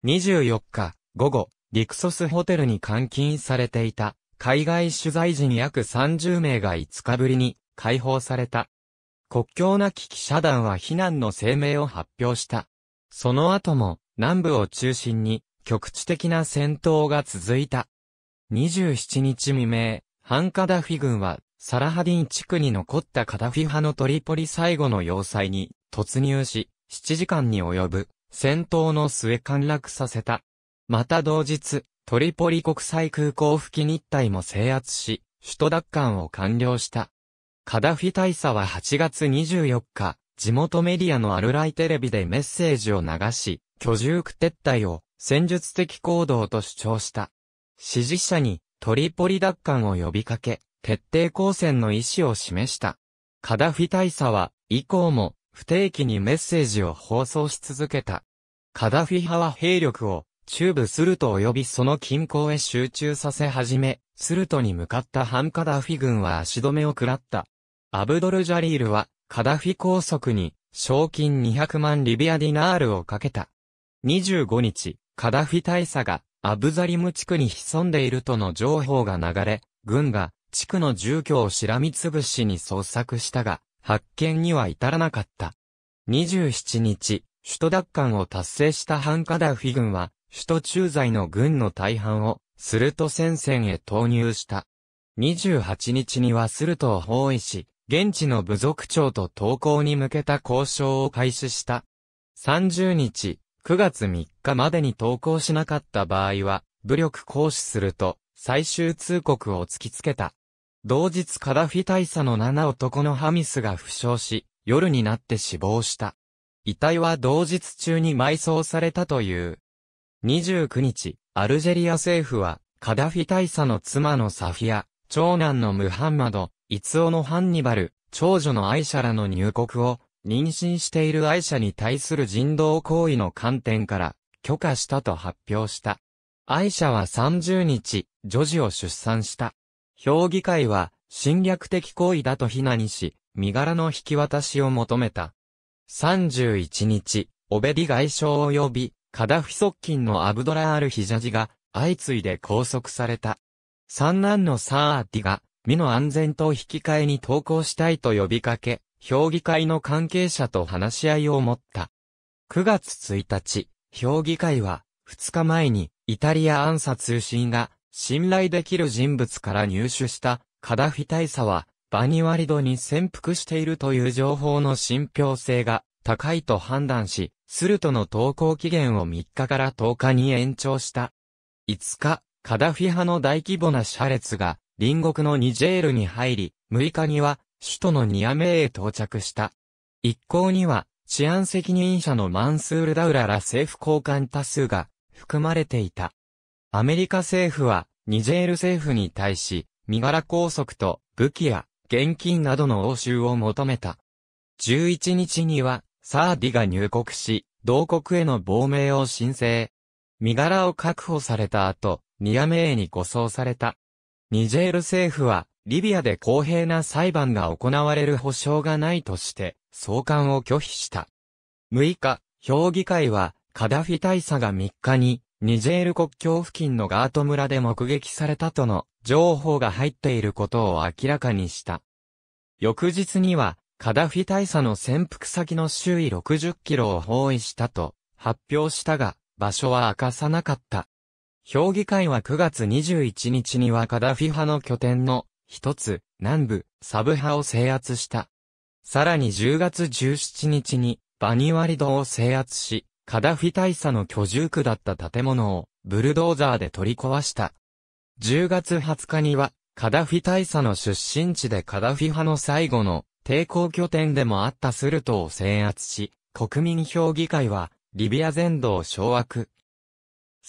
24日、午後、リクソスホテルに監禁されていた、海外取材人約30名が5日ぶりに解放された。国境なき記者団は非難の声明を発表した。その後も、南部を中心に、局地的な戦闘が続いた。27日未明、ハンカダフィ軍は、サラハディン地区に残ったカダフィ派のトリポリ最後の要塞に突入し、7時間に及ぶ戦闘の末陥落させた。また同日、トリポリ国際空港付近一帯も制圧し、首都奪還を完了した。カダフィ大佐は8月24日、地元メディアのアルライテレビでメッセージを流し、居住区撤退を戦術的行動と主張した。支持者にトリポリ奪還を呼びかけ、徹底抗戦の意思を示した。カダフィ大佐は以降も不定期にメッセージを放送し続けた。カダフィ派は兵力を中部スルト及びその近郊へ集中させ始め、スルトに向かった反カダフィ軍は足止めを食らった。アブドルジャリールは、カダフィ拘束に、賞金200万リビアディナールをかけた。25日、カダフィ大佐が、アブザリム地区に潜んでいるとの情報が流れ、軍が、地区の住居をしらみつぶしに捜索したが、発見には至らなかった。27日、首都奪還を達成したハンカダフィ軍は、首都駐在の軍の大半を、スルト戦線へ投入した。28日にはスルトを包囲し、現地の部族長と投降に向けた交渉を開始した。30日、9月3日までに投降しなかった場合は、武力行使すると、最終通告を突きつけた。同日カダフィ大佐の7男のハミスが負傷し、夜になって死亡した。遺体は同日中に埋葬されたという。29日、アルジェリア政府は、カダフィ大佐の妻のサフィア、長男のムハンマド、イツオのハンニバル、長女のアイシャらの入国を、妊娠しているアイシャに対する人道行為の観点から、許可したと発表した。アイシャは30日、女児を出産した。評議会は、侵略的行為だと非難し、身柄の引き渡しを求めた。31日、オベディ外相及び、カダフィ側近のアブドラール・ヒジャジが、相次いで拘束された。三男のサーティが、身の安全と引き換えに投稿したいと呼びかけ、評議会の関係者と話し合いを持った。9月1日、評議会は、2日前に、イタリア暗殺通信が、信頼できる人物から入手した、カダフィ大佐は、バニワリドに潜伏しているという情報の信憑性が高いと判断し、スルトの投稿期限を3日から10日に延長した。5日、カダフィ派の大規模な車列が隣国のニジェールに入り、6日には、首都のニアメーへ到着した。一行には、治安責任者のマンスール・ダウラら政府高官多数が含まれていた。アメリカ政府は、ニジェール政府に対し、身柄拘束と武器や現金などの応酬を求めた。11日には、サーディが入国し、同国への亡命を申請。身柄を確保された後、ニアメーに護送された。ニジェール政府は、リビアで公平な裁判が行われる保証がないとして、送還を拒否した。6日、評議会は、カダフィ大佐が3日に、ニジェール国境付近のガート村で目撃されたとの情報が入っていることを明らかにした。翌日には、カダフィ大佐の潜伏先の周囲60キロを包囲したと発表したが、場所は明かさなかった。評議会は9月21日にはカダフィ派の拠点の一つ、南部、サブ派を制圧した。さらに10月17日にバニワリドを制圧し、カダフィ大佐の居住区だった建物をブルドーザーで取り壊した。10月20日にはカダフィ大佐の出身地でカダフィ派の最後の抵抗拠点でもあったスルトを制圧し、国民評議会はリビア全土を掌握。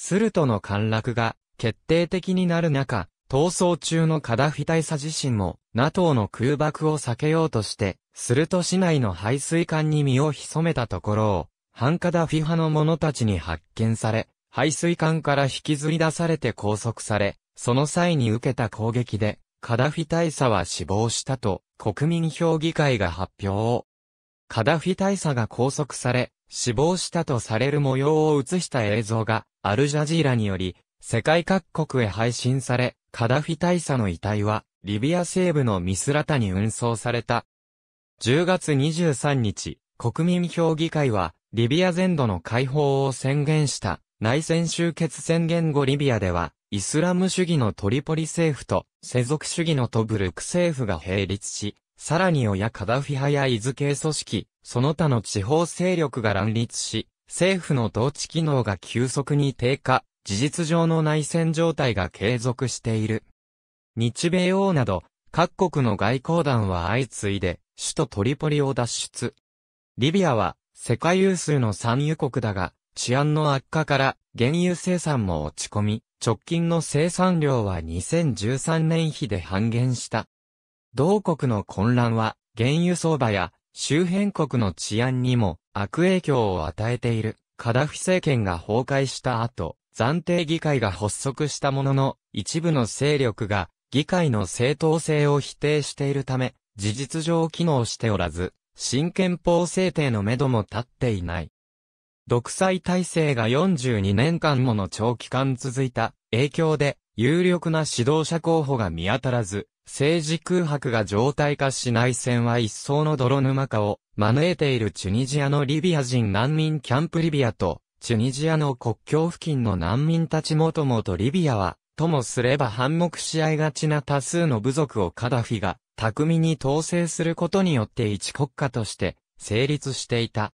スルトの陥落が決定的になる中、逃走中のカダフィ大佐自身も NATO の空爆を避けようとして、スルト市内の排水管に身を潜めたところを、反カダフィ派の者たちに発見され、排水管から引きずり出されて拘束され、その際に受けた攻撃で、カダフィ大佐は死亡したと国民評議会が発表を。カダフィ大佐が拘束され、死亡したとされる模様を映した映像が、アルジャジーラにより、世界各国へ配信され、カダフィ大佐の遺体は、リビア西部のミスラタに運送された。10月23日、国民評議会は、リビア全土の解放を宣言した、内戦終結宣言後リビアでは、イスラム主義のトリポリ政府と、世俗主義のトブルク政府が並立し、さらに親カダフィ派やイズ系組織、その他の地方勢力が乱立し、政府の統治機能が急速に低下、事実上の内戦状態が継続している。日米欧など、各国の外交団は相次いで、首都トリポリを脱出。リビアは、世界有数の産油国だが、治安の悪化から、原油生産も落ち込み、直近の生産量は2013年比で半減した。同国の混乱は、原油相場や周辺国の治安にも悪影響を与えている。カダフィ政権が崩壊した後、暫定議会が発足したものの、一部の勢力が議会の正当性を否定しているため、事実上機能しておらず、新憲法制定のめども立っていない。独裁体制が42年間もの長期間続いた影響で、有力な指導者候補が見当たらず、政治空白が常態化し内戦は一層の泥沼化を招いているチュニジアのリビア人難民キャンプリビアと、チュニジアの国境付近の難民たちもともとリビアは、ともすれば反目し合いがちな多数の部族をカダフィが、巧みに統制することによって一国家として、成立していた。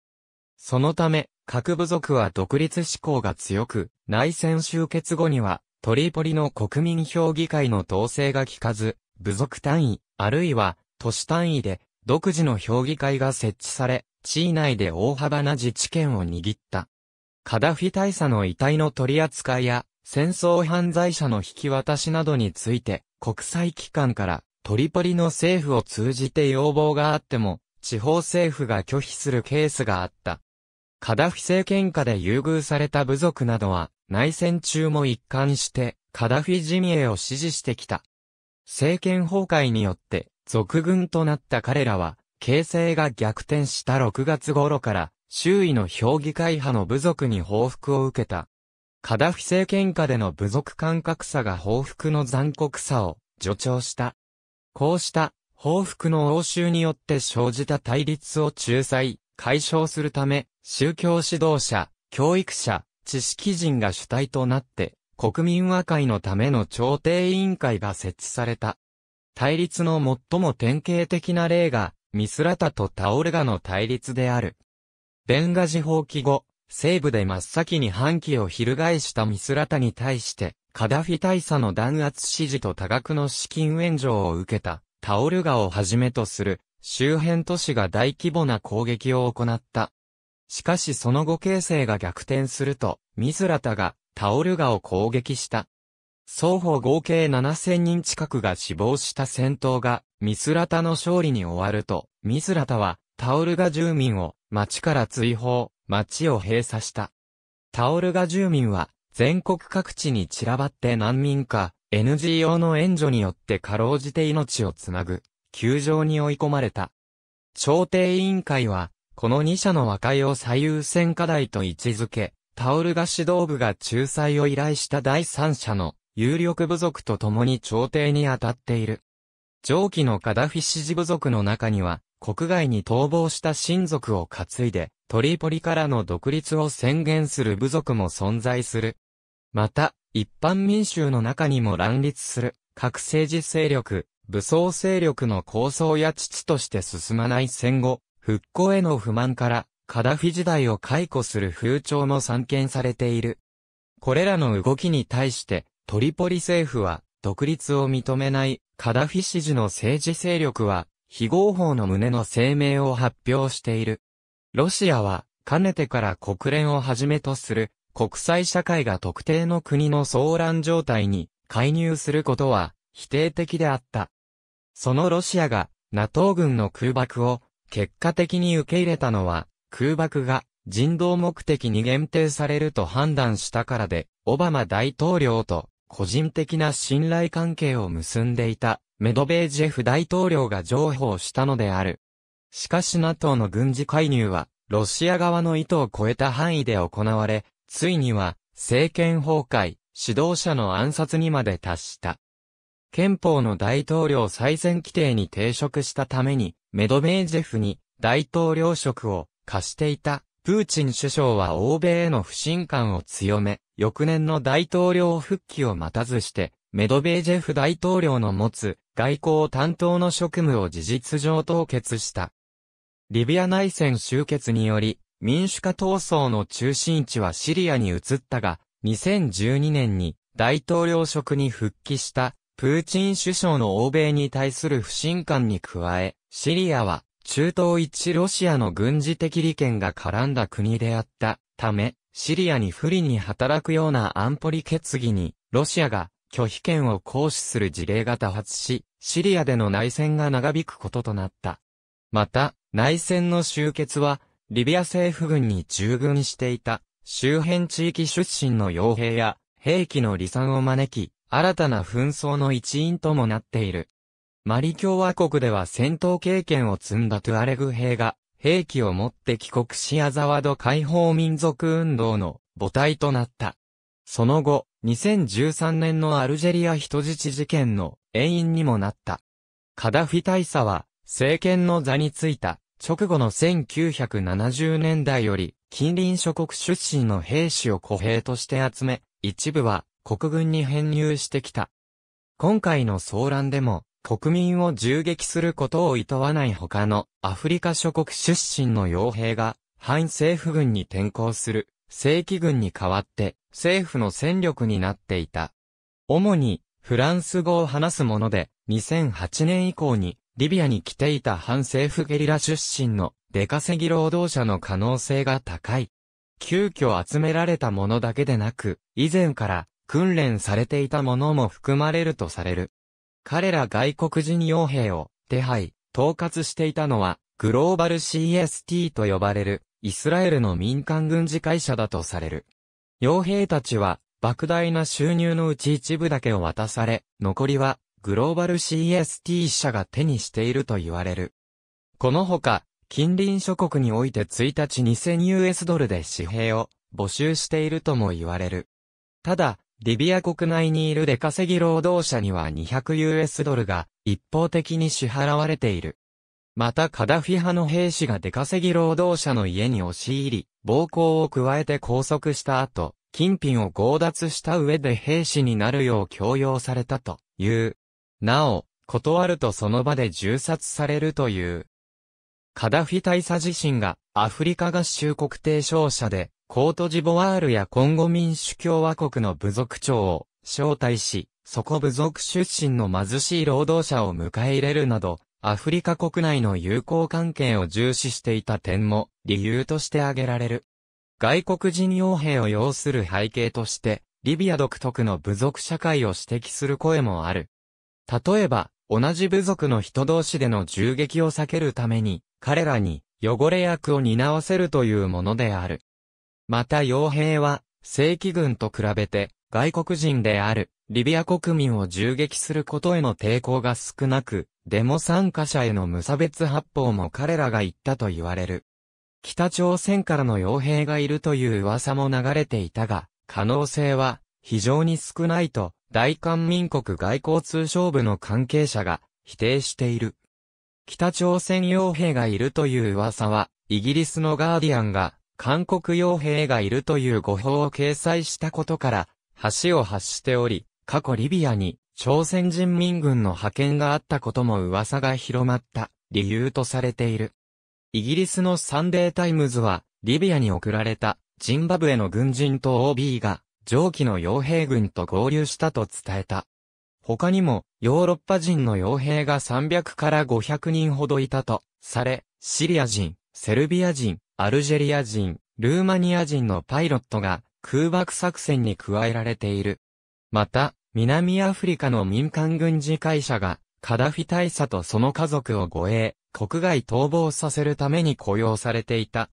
そのため、各部族は独立志向が強く、内戦終結後には、トリポリの国民評議会の統制が効かず、部族単位、あるいは都市単位で独自の評議会が設置され、地位内で大幅な自治権を握った。カダフィ大佐の遺体の取り扱いや、戦争犯罪者の引き渡しなどについて、国際機関からトリポリの政府を通じて要望があっても、地方政府が拒否するケースがあった。カダフィ政権下で優遇された部族などは、内戦中も一貫して、カダフィジミエを支持してきた。政権崩壊によって、続軍となった彼らは、形勢が逆転した6月頃から、周囲の評議会派の部族に報復を受けた。カダフィ政権下での部族感覚差が報復の残酷さを助長した。こうした報復の応酬によって生じた対立を仲裁、解消するため、宗教指導者、教育者、知識人が主体となって、国民和解のための調停委員会が設置された。対立の最も典型的な例が、ミスラタとタオルガの対立である。ベンガジ放棄後、西部で真っ先に反旗を翻したミスラタに対して、カダフィ大佐の弾圧指示と多額の資金援助を受けた、タオルガをはじめとする、周辺都市が大規模な攻撃を行った。しかしその後形勢が逆転すると、ミズラタがタオルガを攻撃した。双方合計7000人近くが死亡した戦闘が、ミスラタの勝利に終わると、ミスラタは、タオルガ住民を、町から追放、町を閉鎖した。タオルガ住民は、全国各地に散らばって難民化、NGO の援助によってかろうじて命をつなぐ、球場に追い込まれた。朝廷委員会は、この2社の和解を最優先課題と位置づけ、タオルが指導部が仲裁を依頼した第三者の有力部族と共に調停に当たっている。上記のカダフィ支持部族の中には、国外に逃亡した親族を担いで、トリポリからの独立を宣言する部族も存在する。また、一般民衆の中にも乱立する、各政治勢力、武装勢力の構想や父として進まない戦後、復興への不満から、カダフィ時代を解雇する風潮も散見されている。これらの動きに対して、トリポリ政府は、独立を認めない、カダフィ支持の政治勢力は、非合法の旨の声明を発表している。ロシアは、かねてから国連をはじめとする、国際社会が特定の国の騒乱状態に介入することは否定的であった。そのロシアが NATO 軍の空爆を結果的に受け入れたのは、空爆が人道目的に限定されると判断したからで、オバマ大統領と個人的な信頼関係を結んでいたメドベージェフ大統領が譲歩したのである。しかし NATO の軍事介入は、ロシア側の意図を超えた範囲で行われ、ついには、政権崩壊、指導者の暗殺にまで達した。憲法の大統領再選規定に抵触したために、メドベージェフに大統領職を貸していたプーチン首相は欧米への不信感を強め、翌年の大統領復帰を待たずして、メドベージェフ大統領の持つ外交担当の職務を事実上凍結した。リビア内戦終結により、民主化闘争の中心地はシリアに移ったが、2012年に大統領職に復帰したプーチン首相の欧米に対する不信感に加え、シリアは中東一ロシアの軍事的利権が絡んだ国であったため、シリアに不利に働くような安保理決議に、ロシアが拒否権を行使する事例が多発し、シリアでの内戦が長引くこととなった。また、内戦の終結は、リビア政府軍に従軍していた、周辺地域出身の傭兵や、兵器の離散を招き、新たな紛争の一因ともなっている。マリ共和国では戦闘経験を積んだトゥアレグ兵が、兵器を持って帰国しアザワド解放民族運動の母体となった。その後、2013年のアルジェリア人質事件の遠因にもなった。カダフィ大佐は、政権の座についた直後の1970年代より、近隣諸国出身の兵士を歩兵として集め、一部は国軍に編入してきた。今回の騒乱でも、国民を銃撃することを厭わない他のアフリカ諸国出身の傭兵が反政府軍に転向する正規軍に代わって政府の戦力になっていた。主にフランス語を話すもので2008年以降にリビアに来ていた反政府ゲリラ出身の出稼ぎ労働者の可能性が高い。急遽集められたものだけでなく、以前から訓練されていたものも含まれるとされる。彼ら外国人傭兵を手配、統括していたのは、グローバル CST と呼ばれる、イスラエルの民間軍事会社だとされる。傭兵たちは、莫大な収入のうち一部だけを渡され、残りは、グローバル CST 社が手にしていると言われる。このほか、近隣諸国において1日 2000US ドルで紙幣を募集しているとも言われる。ただ、リビア国内にいる出稼ぎ労働者には 200US ドルが一方的に支払われている。またカダフィ派の兵士が出稼ぎ労働者の家に押し入り、暴行を加えて拘束した後、金品を強奪した上で兵士になるよう強要されたという。なお、断るとその場で銃殺されるという。カダフィ大佐自身がアフリカ合衆国提唱者で、コートジボワールやコンゴ民主共和国の部族長を招待し、そこ部族出身の貧しい労働者を迎え入れるなど、アフリカ国内の友好関係を重視していた点も理由として挙げられる。外国人傭兵を要する背景として、リビア独特の部族社会を指摘する声もある。例えば、同じ部族の人同士での銃撃を避けるために、彼らに汚れ役を担わせるというものである。また傭兵は、正規軍と比べて、外国人である、リビア国民を銃撃することへの抵抗が少なく、デモ参加者への無差別発砲も彼らが言ったと言われる。北朝鮮からの傭兵がいるという噂も流れていたが、可能性は非常に少ないと、大韓民国外交通商部の関係者が否定している。北朝鮮傭兵がいるという噂は、イギリスのガーディアンが韓国傭兵がいるという誤報を掲載したことから、橋を発しており、過去リビアに朝鮮人民軍の派遣があったことも噂が広まった理由とされている。イギリスのサンデータイムズは、リビアに送られたジンバブエの軍人と OB が上記の傭兵軍と合流したと伝えた。他にも、ヨーロッパ人の傭兵が300から500人ほどいたと、され、シリア人、セルビア人、アルジェリア人、ルーマニア人のパイロットが空爆作戦に加えられている。また、南アフリカの民間軍事会社が、カダフィ大佐とその家族を護衛、国外逃亡させるために雇用されていた。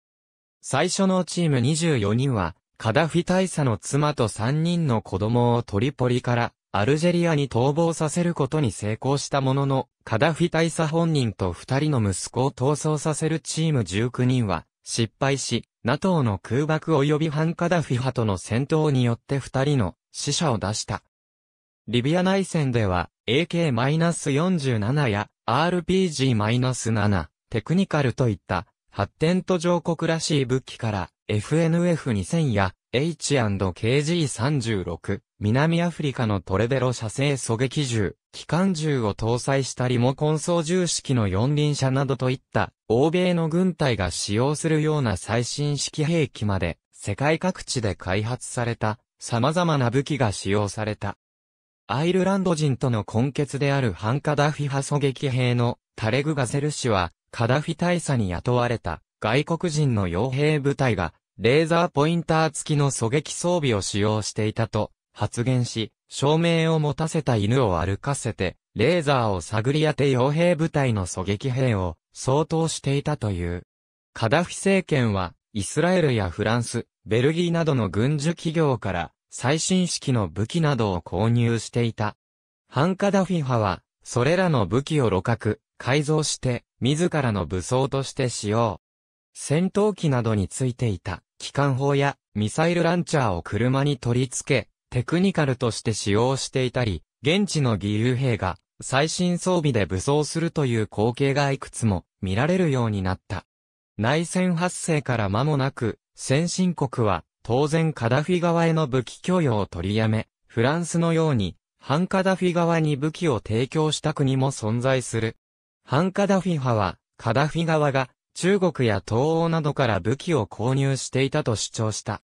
最初のチーム24人は、カダフィ大佐の妻と3人の子供をトリポリからアルジェリアに逃亡させることに成功したものの、カダフィ大佐本人と2人の息子を逃走させるチーム19人は、失敗し、NATO の空爆及び反カダフィ派との戦闘によって二人の死者を出した。リビア内戦では AK-47 や RPG-7、テクニカルといった発展途上国らしい武器から FNF2000 や H&KG36、南アフリカのトレベロ射精狙撃銃、機関銃を搭載したリモコン操縦式の四輪車などといった、欧米の軍隊が使用するような最新式兵器まで、世界各地で開発された、様々な武器が使用された。アイルランド人との根血であるハンカダフィ派狙撃兵のタレグ・ガゼル氏は、カダフィ大佐に雇われた外国人の傭兵部隊が、レーザーポインター付きの狙撃装備を使用していたと、発言し、照明を持たせた犬を歩かせて、レーザーを探り当て傭兵部隊の狙撃兵を相当していたという。カダフィ政権は、イスラエルやフランス、ベルギーなどの軍需企業から最新式の武器などを購入していた。ハンカダフィ派は、それらの武器を露獲、改造して、自らの武装として使用。戦闘機などについていた、機関砲やミサイルランチャーを車に取り付け、テクニカルとして使用していたり、現地の義勇兵が最新装備で武装するという光景がいくつも見られるようになった。内戦発生から間もなく、先進国は当然カダフィ側への武器供与を取りやめ、フランスのように、反カダフィ側に武器を提供した国も存在する。反カダフィ派は、カダフィ側が中国や東欧などから武器を購入していたと主張した。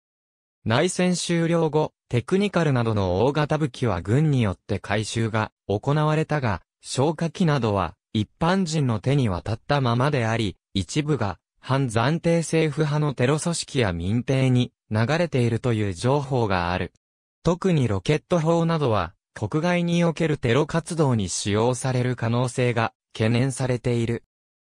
内戦終了後、テクニカルなどの大型武器は軍によって回収が行われたが、消火器などは一般人の手に渡ったままであり、一部が反暫定政府派のテロ組織や民兵に流れているという情報がある。特にロケット砲などは国外におけるテロ活動に使用される可能性が懸念されている。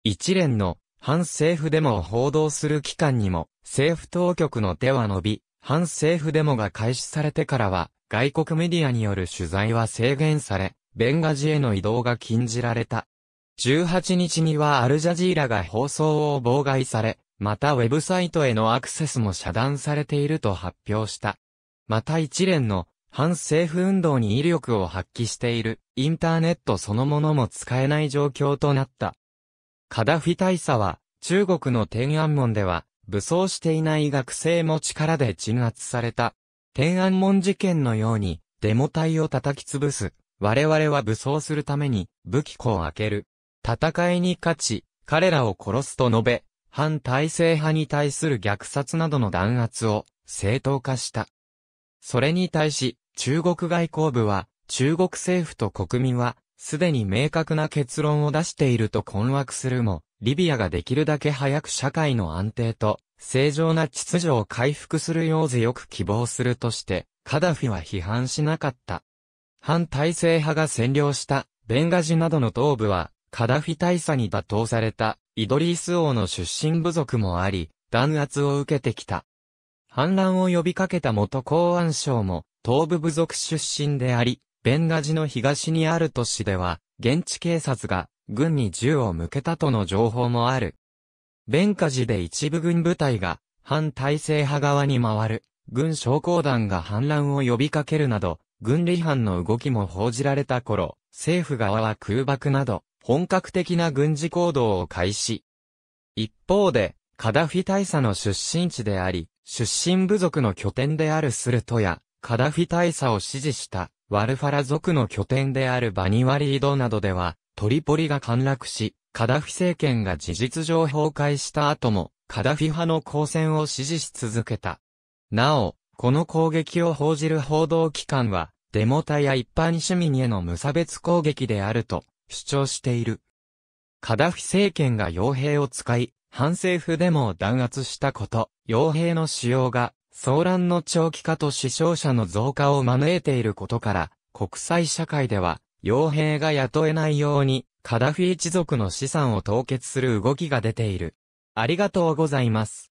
一連の反政府デモを報道する機関にも政府当局の手は伸び、反政府デモが開始されてからは、外国メディアによる取材は制限され、ベンガジへの移動が禁じられた。18日にはアルジャジーラが放送を妨害され、またウェブサイトへのアクセスも遮断されていると発表した。また一連の反政府運動に威力を発揮しているインターネットそのものも使えない状況となった。カダフィ大佐は中国の天安門では武装していない学生も力で鎮圧された。天安門事件のように、デモ隊を叩き潰す。我々は武装するために武器庫を開ける。戦いに勝ち、彼らを殺すと述べ、反体制派に対する虐殺などの弾圧を正当化した。それに対し、中国外交部は、中国政府と国民は、すでに明確な結論を出していると困惑するも、リビアができるだけ早く社会の安定と正常な秩序を回復するよう強く希望するとして、カダフィは批判しなかった。反体制派が占領したベンガジなどの東部は、カダフィ大佐に打倒されたイドリース王の出身部族もあり、弾圧を受けてきた。反乱を呼びかけた元公安省も東部部族出身であり、ベンガジの東にある都市では、現地警察が軍に銃を向けたとの情報もある。ベンガジで一部軍部隊が反体制派側に回る、軍将校団が反乱を呼びかけるなど、軍離反の動きも報じられた頃、政府側は空爆など、本格的な軍事行動を開始。一方で、カダフィ大佐の出身地であり、出身部族の拠点であるスルトや、カダフィ大佐を支持したワルファラ族の拠点であるバニワリードなどでは、トリポリが陥落し、カダフィ政権が事実上崩壊した後も、カダフィ派の抗戦を支持し続けた。なお、この攻撃を報じる報道機関は、デモ隊や一般市民への無差別攻撃であると主張している。カダフィ政権が傭兵を使い、反政府デモを弾圧したこと、傭兵の使用が騒乱の長期化と死傷者の増加を招いていることから、国際社会では、傭兵が雇えないように、カダフィ一族の資産を凍結する動きが出ている。ありがとうございます。